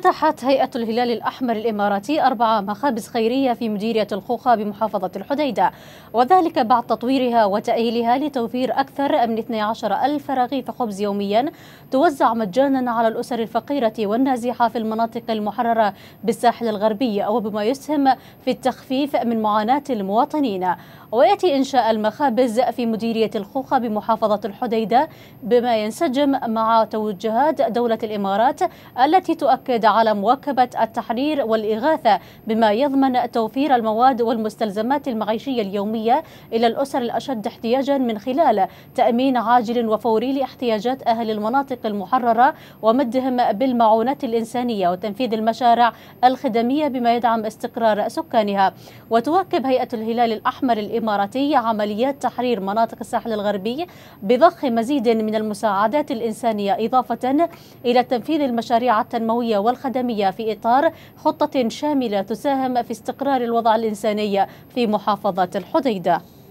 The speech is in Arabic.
فتحت هيئة الهلال الأحمر الإماراتي أربع مخابز خيرية في مديرية الخوخة بمحافظة الحديدة وذلك بعد تطويرها وتأهيلها لتوفير أكثر من 12 ألف رغيف خبز يوميا توزع مجانا على الأسر الفقيرة والنازحة في المناطق المحررة بالساحل الغربي وبما يسهم في التخفيف من معاناة المواطنين ويأتي إنشاء المخابز في مديرية الخوخة بمحافظة الحديدة بما ينسجم مع توجهات دولة الإمارات التي تؤكد على مواكبة التحرير والإغاثة بما يضمن توفير المواد والمستلزمات المعيشية اليومية إلى الأسر الأشد احتياجا من خلال تأمين عاجل وفوري لاحتياجات أهل المناطق المحررة ومدهم بالمعونات الإنسانية وتنفيذ المشاريع الخدمية بما يدعم استقرار سكانها وتواكب هيئة الهلال الأحمر الإمارات الإماراتي عمليات تحرير مناطق الساحل الغربي بضخ مزيد من المساعدات الإنسانية إضافة إلى تنفيذ المشاريع التنموية والخدمية في إطار خطة شاملة تساهم في استقرار الوضع الإنساني في محافظة الحديدة